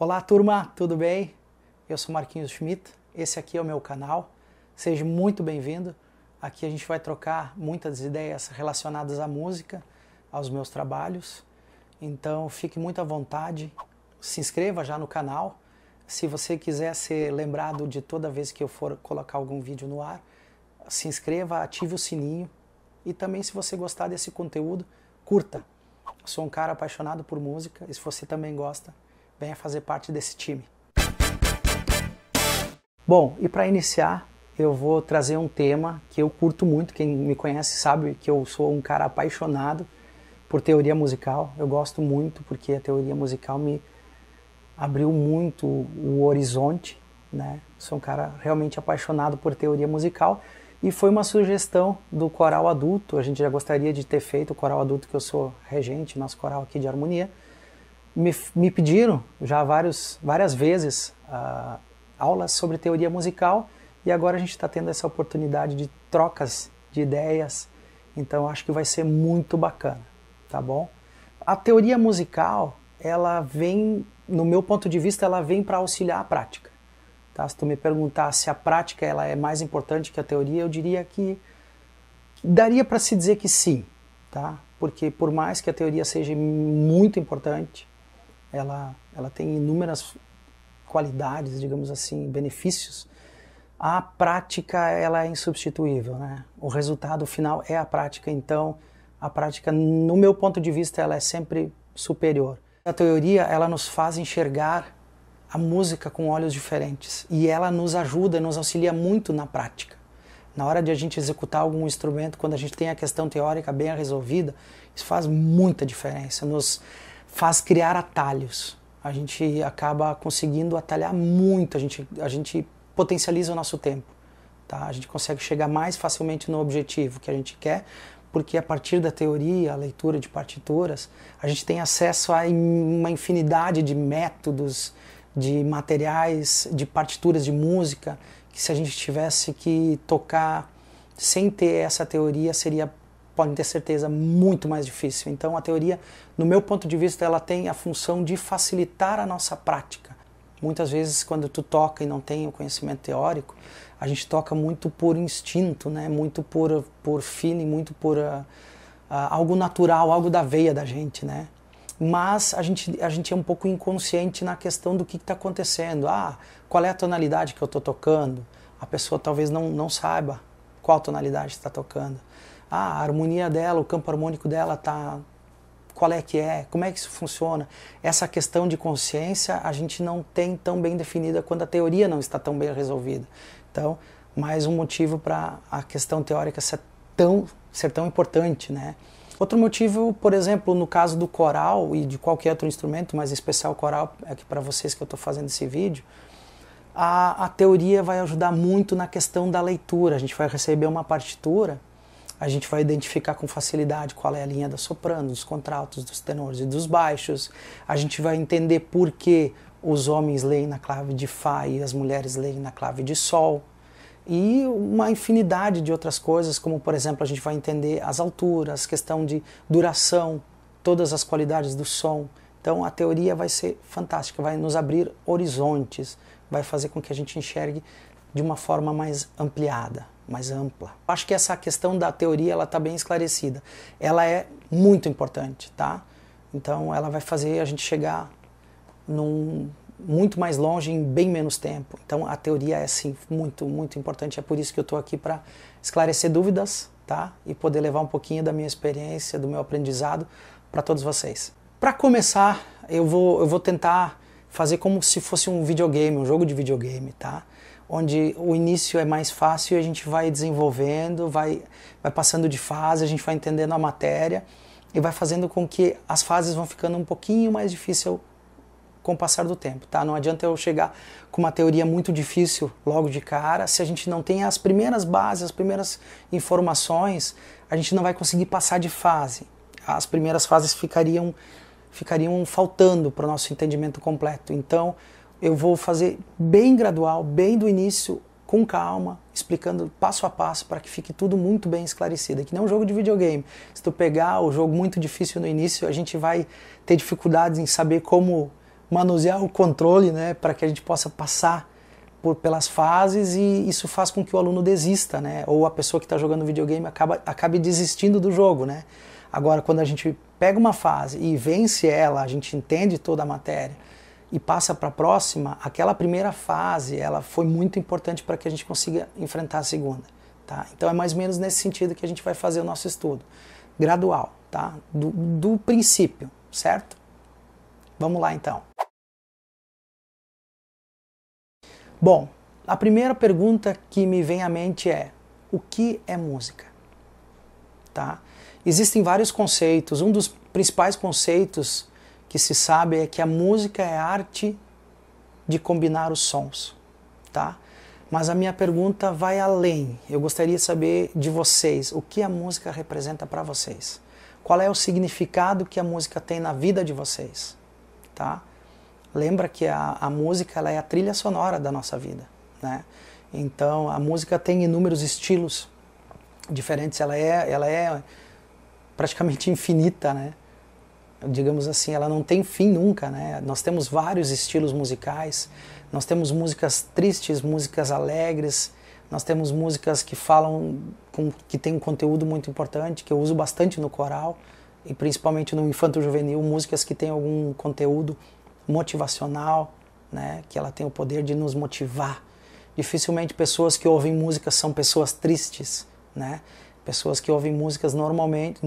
Olá, turma, tudo bem? Eu sou Marquinhos Schmidt, esse aqui é o meu canal. Seja muito bem-vindo. Aqui a gente vai trocar muitas ideias relacionadas à música, aos meus trabalhos. Então, fique muito à vontade, se inscreva já no canal. Se você quiser ser lembrado de toda vez que eu for colocar algum vídeo no ar, se inscreva, ative o sininho e também se você gostar desse conteúdo, curta. Sou um cara apaixonado por música, e se você também gosta, venha fazer parte desse time. Bom, e para iniciar, eu vou trazer um tema que eu curto muito. Quem me conhece sabe que eu sou um cara apaixonado por teoria musical. Eu gosto muito porque a teoria musical me abriu muito o horizonte, né? Sou um cara realmente apaixonado por teoria musical e foi uma sugestão do coral adulto. A gente já gostaria de ter feito o coral adulto que eu sou regente, nosso coral aqui de harmonia me, me pediram já vários, várias vezes uh, aulas sobre teoria musical e agora a gente está tendo essa oportunidade de trocas de ideias. Então acho que vai ser muito bacana, tá bom? A teoria musical, ela vem, no meu ponto de vista, ela vem para auxiliar a prática. Tá? Se tu me perguntar se a prática ela é mais importante que a teoria, eu diria que daria para se dizer que sim, tá? Porque por mais que a teoria seja muito importante, ela, ela tem inúmeras qualidades, digamos assim, benefícios, a prática ela é insubstituível, né? O resultado final é a prática, então a prática, no meu ponto de vista, ela é sempre superior. A teoria ela nos faz enxergar a música com olhos diferentes e ela nos ajuda, nos auxilia muito na prática. Na hora de a gente executar algum instrumento, quando a gente tem a questão teórica bem resolvida, isso faz muita diferença. Nos faz criar atalhos. A gente acaba conseguindo atalhar muito, a gente, a gente potencializa o nosso tempo. Tá? A gente consegue chegar mais facilmente no objetivo que a gente quer, porque a partir da teoria, a leitura de partituras, a gente tem acesso a uma infinidade de métodos, de materiais, de partituras de música, que se a gente tivesse que tocar sem ter essa teoria seria podem ter certeza, muito mais difícil. Então, a teoria, no meu ponto de vista, ela tem a função de facilitar a nossa prática. Muitas vezes, quando tu toca e não tem o conhecimento teórico, a gente toca muito por instinto, né? Muito por por feeling, muito por uh, uh, algo natural, algo da veia da gente, né? Mas a gente a gente é um pouco inconsciente na questão do que está acontecendo. Ah, qual é a tonalidade que eu estou tocando? A pessoa talvez não não saiba qual tonalidade está tocando. Ah, a harmonia dela, o campo harmônico dela tá qual é que é, como é que isso funciona. Essa questão de consciência a gente não tem tão bem definida quando a teoria não está tão bem resolvida. Então, mais um motivo para a questão teórica ser tão, ser tão importante, né? Outro motivo, por exemplo, no caso do coral e de qualquer outro instrumento, mas em especial coral, é que para vocês que eu estou fazendo esse vídeo, a, a teoria vai ajudar muito na questão da leitura. A gente vai receber uma partitura a gente vai identificar com facilidade qual é a linha da soprano, dos contraltos, dos tenores e dos baixos. A gente vai entender por que os homens leem na clave de Fá e as mulheres leem na clave de Sol. E uma infinidade de outras coisas, como por exemplo, a gente vai entender as alturas, questão de duração, todas as qualidades do som. Então a teoria vai ser fantástica, vai nos abrir horizontes, vai fazer com que a gente enxergue de uma forma mais ampliada mais ampla. Acho que essa questão da teoria ela está bem esclarecida. Ela é muito importante, tá? Então ela vai fazer a gente chegar num muito mais longe em bem menos tempo. Então a teoria é sim muito muito importante. É por isso que eu estou aqui para esclarecer dúvidas, tá? E poder levar um pouquinho da minha experiência, do meu aprendizado para todos vocês. Para começar, eu vou eu vou tentar fazer como se fosse um videogame, um jogo de videogame, tá? onde o início é mais fácil e a gente vai desenvolvendo, vai, vai passando de fase, a gente vai entendendo a matéria e vai fazendo com que as fases vão ficando um pouquinho mais difícil com o passar do tempo, tá? Não adianta eu chegar com uma teoria muito difícil logo de cara, se a gente não tem as primeiras bases, as primeiras informações, a gente não vai conseguir passar de fase. As primeiras fases ficariam ficariam faltando para o nosso entendimento completo. Então, eu vou fazer bem gradual, bem do início, com calma, explicando passo a passo para que fique tudo muito bem esclarecido. É que não é um jogo de videogame. Se tu pegar o jogo muito difícil no início, a gente vai ter dificuldades em saber como manusear o controle, né, para que a gente possa passar por, pelas fases e isso faz com que o aluno desista, né, ou a pessoa que está jogando videogame acaba, acabe desistindo do jogo, né. Agora, quando a gente pega uma fase e vence ela, a gente entende toda a matéria e passa para a próxima, aquela primeira fase ela foi muito importante para que a gente consiga enfrentar a segunda. Tá? Então é mais ou menos nesse sentido que a gente vai fazer o nosso estudo, gradual, tá? do, do princípio, certo? Vamos lá então. Bom, a primeira pergunta que me vem à mente é: o que é música? Tá? Existem vários conceitos. Um dos principais conceitos que se sabe é que a música é a arte de combinar os sons, tá? Mas a minha pergunta vai além. Eu gostaria de saber de vocês o que a música representa para vocês. Qual é o significado que a música tem na vida de vocês, tá? Lembra que a, a música ela é a trilha sonora da nossa vida, né? Então a música tem inúmeros estilos diferentes. Ela é, ela é praticamente infinita, né? digamos assim, ela não tem fim nunca, né? Nós temos vários estilos musicais, nós temos músicas tristes, músicas alegres, nós temos músicas que falam, com, que tem um conteúdo muito importante, que eu uso bastante no coral e principalmente no infanto juvenil, músicas que têm algum conteúdo motivacional, né? Que ela tem o poder de nos motivar. Dificilmente pessoas que ouvem música são pessoas tristes, né? pessoas que ouvem músicas normalmente,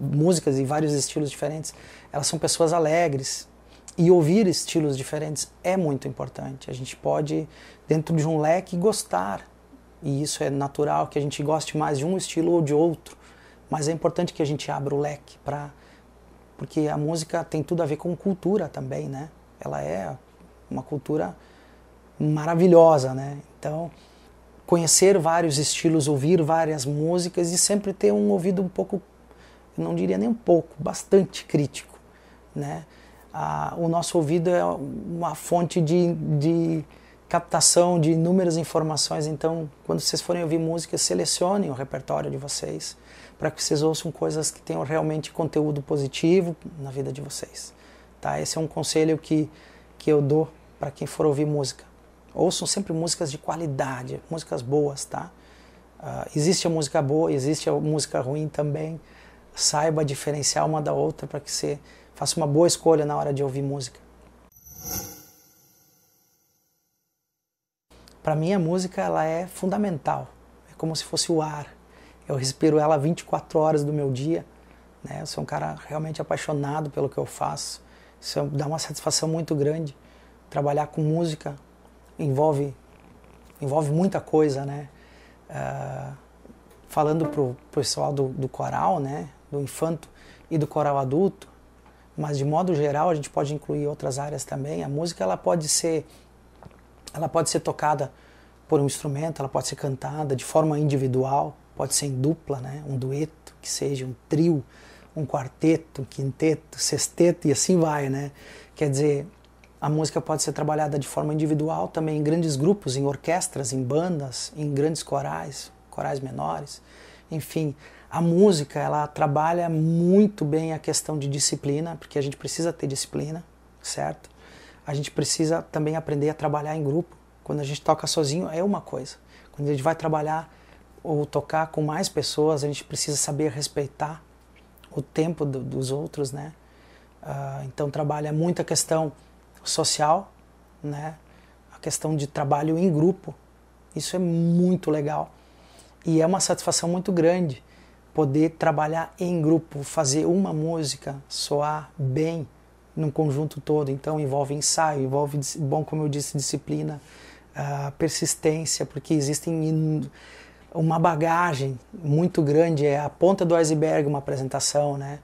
músicas e vários estilos diferentes, elas são pessoas alegres. E ouvir estilos diferentes é muito importante. A gente pode, dentro de um leque, gostar. E isso é natural que a gente goste mais de um estilo ou de outro. Mas é importante que a gente abra o leque para porque a música tem tudo a ver com cultura também, né? Ela é uma cultura maravilhosa, né? Então, conhecer vários estilos, ouvir várias músicas e sempre ter um ouvido um pouco, não diria nem um pouco, bastante crítico, né? Ah, o nosso ouvido é uma fonte de, de captação de inúmeras informações, então quando vocês forem ouvir música, selecionem o repertório de vocês para que vocês ouçam coisas que tenham realmente conteúdo positivo na vida de vocês. Tá? Esse é um conselho que, que eu dou para quem for ouvir música. Ouçam sempre músicas de qualidade, músicas boas, tá? Uh, existe a música boa, existe a música ruim também. Saiba diferenciar uma da outra para que você faça uma boa escolha na hora de ouvir música. Para mim a música ela é fundamental. É como se fosse o ar. Eu respiro ela 24 horas do meu dia. Né? Eu sou um cara realmente apaixonado pelo que eu faço. Isso dá uma satisfação muito grande. Trabalhar com música envolve, envolve muita coisa, né? Uh, falando pro pessoal do, do coral, né? Do infanto e do coral adulto, mas de modo geral a gente pode incluir outras áreas também. A música ela pode ser ela pode ser tocada por um instrumento, ela pode ser cantada de forma individual, pode ser em dupla, né? Um dueto, que seja um trio, um quarteto, um quinteto, sexteto e assim vai, né? Quer dizer, a música pode ser trabalhada de forma individual, também em grandes grupos, em orquestras, em bandas, em grandes corais, corais menores. Enfim, a música ela trabalha muito bem a questão de disciplina, porque a gente precisa ter disciplina, certo? A gente precisa também aprender a trabalhar em grupo. Quando a gente toca sozinho é uma coisa. Quando a gente vai trabalhar ou tocar com mais pessoas, a gente precisa saber respeitar o tempo do, dos outros, né? Uh, então trabalha muito a questão social, né? a questão de trabalho em grupo. Isso é muito legal. E é uma satisfação muito grande poder trabalhar em grupo, fazer uma música soar bem no conjunto todo. Então envolve ensaio, envolve, bom, como eu disse, disciplina, ah, persistência, porque existem uma bagagem muito grande, é a ponta do iceberg uma apresentação, né?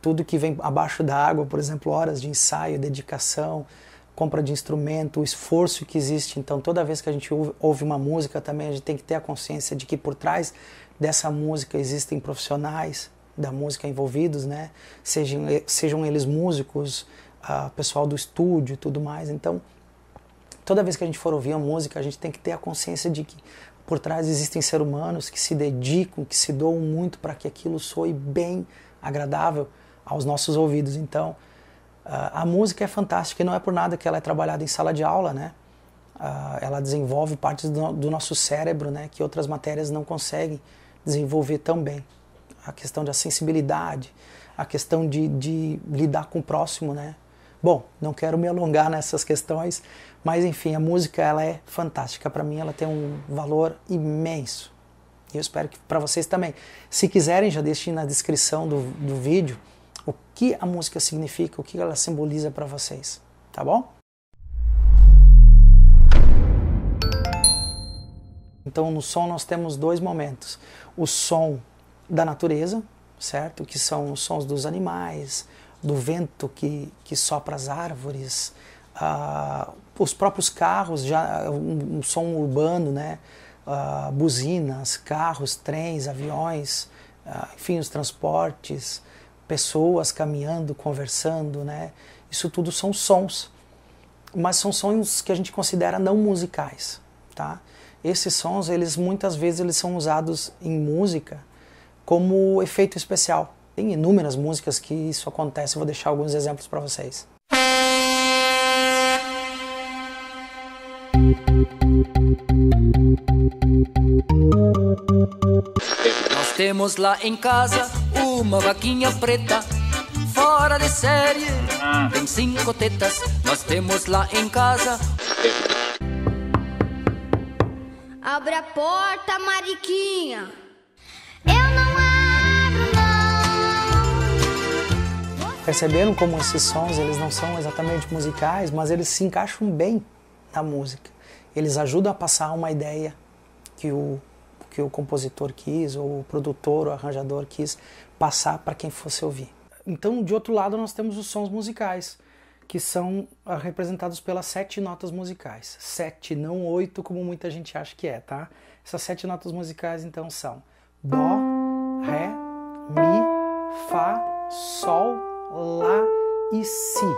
tudo que vem abaixo da água, por exemplo, horas de ensaio, dedicação, compra de instrumento, o esforço que existe. Então, toda vez que a gente ouve uma música, também a gente tem que ter a consciência de que por trás dessa música existem profissionais da música envolvidos, né? Sejam, sejam eles músicos, uh, pessoal do estúdio e tudo mais. Então, toda vez que a gente for ouvir a música, a gente tem que ter a consciência de que por trás existem seres humanos que se dedicam, que se doam muito para que aquilo soe bem, agradável aos nossos ouvidos. Então, a música é fantástica e não é por nada que ela é trabalhada em sala de aula, né? ela desenvolve partes do, nosso cérebro, né, que outras matérias não conseguem desenvolver tão bem. A questão da sensibilidade, a questão de, de lidar com o próximo, né? Bom, não quero me alongar nessas questões, mas enfim, a música ela é fantástica para mim, ela tem um valor imenso. E eu espero que para vocês também. Se quiserem, já deixem na descrição do, do vídeo o que a música significa, o que ela simboliza para vocês, tá bom? Então, no som nós temos dois momentos: o som da natureza, certo? Que são os sons dos animais, do vento que, que sopra as árvores, os próprios carros, já um, um som urbano, né? buzinas, carros, trens, aviões, enfim, os transportes, pessoas caminhando, conversando, né? Isso tudo são sons, mas são sons que a gente considera não musicais, tá? Esses sons, eles muitas vezes eles são usados em música como efeito especial. Tem inúmeras músicas que isso acontece, vou deixar alguns exemplos para vocês. Nós temos lá em casa uma vaquinha preta, fora de série. Ah. Tem cinco tetas, nós temos lá em casa. Abre a porta, Mariquinha. Eu não abro, não. Perceberam como esses sons, eles não são exatamente musicais, mas eles se encaixam bem na música. Eles ajudam a passar uma ideia que o que o compositor quis, ou o produtor, ou o arranjador quis passar para quem fosse ouvir. Então, de outro lado, nós temos os sons musicais, que são ah, representados pelas sete notas musicais. Sete, não oito, como muita gente acha que é, tá? Essas sete notas musicais, então, são Dó, Ré, Mi, Fá, Sol, Lá e Si.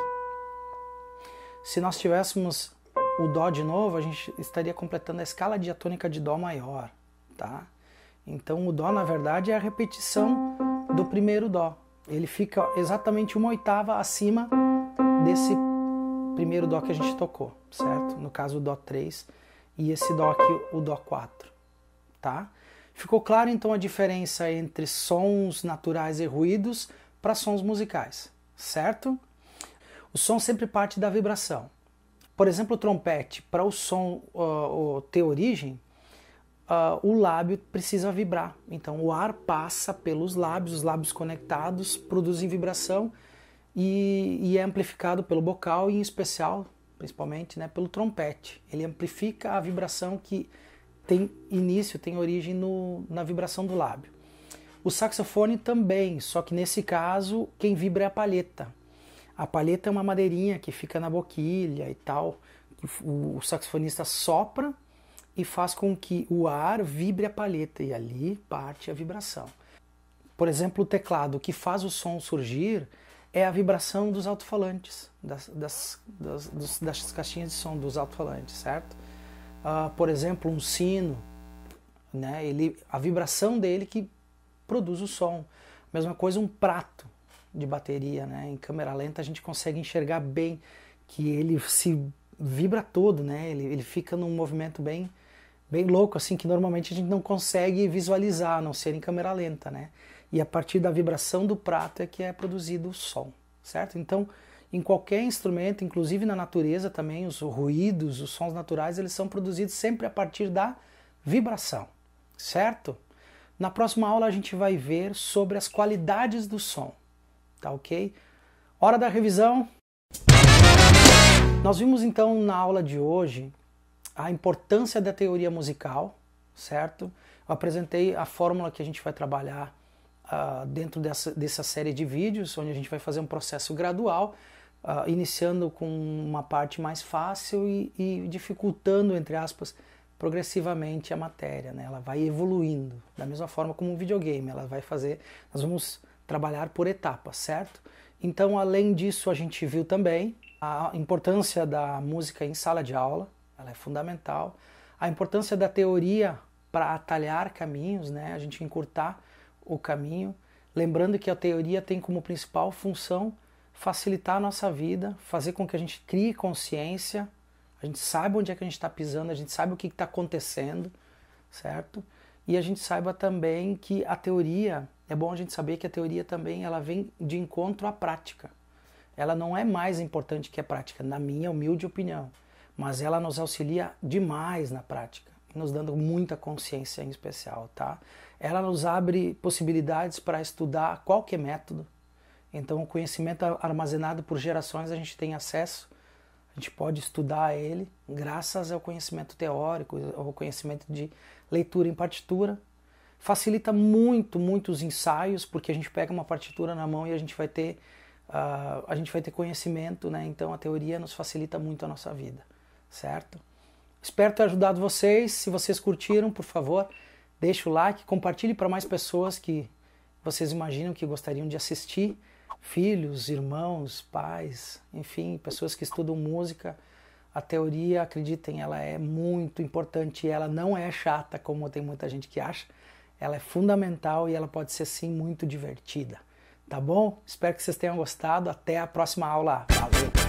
Se nós tivéssemos o Dó de novo, a gente estaria completando a escala diatônica de Dó maior tá? Então o dó na verdade é a repetição do primeiro dó. Ele fica exatamente uma oitava acima desse primeiro dó que a gente tocou, certo? No caso o dó 3 e esse dó aqui o dó 4, tá? Ficou claro então a diferença entre sons naturais e ruídos para sons musicais, certo? O som sempre parte da vibração. Por exemplo, o trompete, para o som uh, ter origem, uh, o lábio precisa vibrar. Então o ar passa pelos lábios, os lábios conectados produzem vibração e, e é amplificado pelo bocal e em especial, principalmente, né, pelo trompete. Ele amplifica a vibração que tem início, tem origem no, na vibração do lábio. O saxofone também, só que nesse caso quem vibra é a palheta. A palheta é uma madeirinha que fica na boquilha e tal. O saxofonista sopra e faz com que o ar vibre a palheta e ali parte a vibração. Por exemplo, o teclado que faz o som surgir é a vibração dos alto-falantes, das, das, das, das, caixinhas de som dos alto-falantes, certo? Uh, por exemplo, um sino, né? Ele, a vibração dele que produz o som. Mesma coisa um prato de bateria, né? Em câmera lenta a gente consegue enxergar bem que ele se vibra todo, né? Ele, ele fica num movimento bem bem louco, assim, que normalmente a gente não consegue visualizar, a não ser em câmera lenta, né? E a partir da vibração do prato é que é produzido o som, certo? Então, em qualquer instrumento, inclusive na natureza também, os ruídos, os sons naturais, eles são produzidos sempre a partir da vibração, certo? Na próxima aula a gente vai ver sobre as qualidades do som, tá ok? Hora da revisão. Nós vimos então na aula de hoje a importância da teoria musical, certo? Eu apresentei a fórmula que a gente vai trabalhar uh, dentro dessa, dessa série de vídeos, onde a gente vai fazer um processo gradual, uh, iniciando com uma parte mais fácil e, e, dificultando, entre aspas, progressivamente a matéria. Né? Ela vai evoluindo, da mesma forma como um videogame, ela vai fazer. Nós vamos trabalhar por etapas, certo? Então, além disso, a gente viu também a importância da música em sala de aula, ela é fundamental. A importância da teoria para atalhar caminhos, né? a gente encurtar o caminho, lembrando que a teoria tem como principal função facilitar a nossa vida, fazer com que a gente crie consciência, a gente saiba onde é que a gente está pisando, a gente sabe o que está acontecendo, certo? E a gente saiba também que a teoria, é bom a gente saber que a teoria também ela vem de encontro à prática. Ela não é mais importante que a prática, na minha humilde opinião mas ela nos auxilia demais na prática, nos dando muita consciência em especial, tá? Ela nos abre possibilidades para estudar qualquer método. Então, o conhecimento armazenado por gerações a gente tem acesso, a gente pode estudar ele graças ao conhecimento teórico, ao conhecimento de leitura em partitura. Facilita muito, muito os ensaios, porque a gente pega uma partitura na mão e a gente vai ter, uh, a gente vai ter conhecimento, né? Então, a teoria nos facilita muito a nossa vida certo? Espero ter ajudado vocês. Se vocês curtiram, por favor, deixe o like, compartilhe para mais pessoas que vocês imaginam que gostariam de assistir, filhos, irmãos, pais, enfim, pessoas que estudam música. A teoria, acreditem, ela é muito importante, ela não é chata como tem muita gente que acha. Ela é fundamental e ela pode ser sim muito divertida. Tá bom? Espero que vocês tenham gostado. Até a próxima aula. Valeu.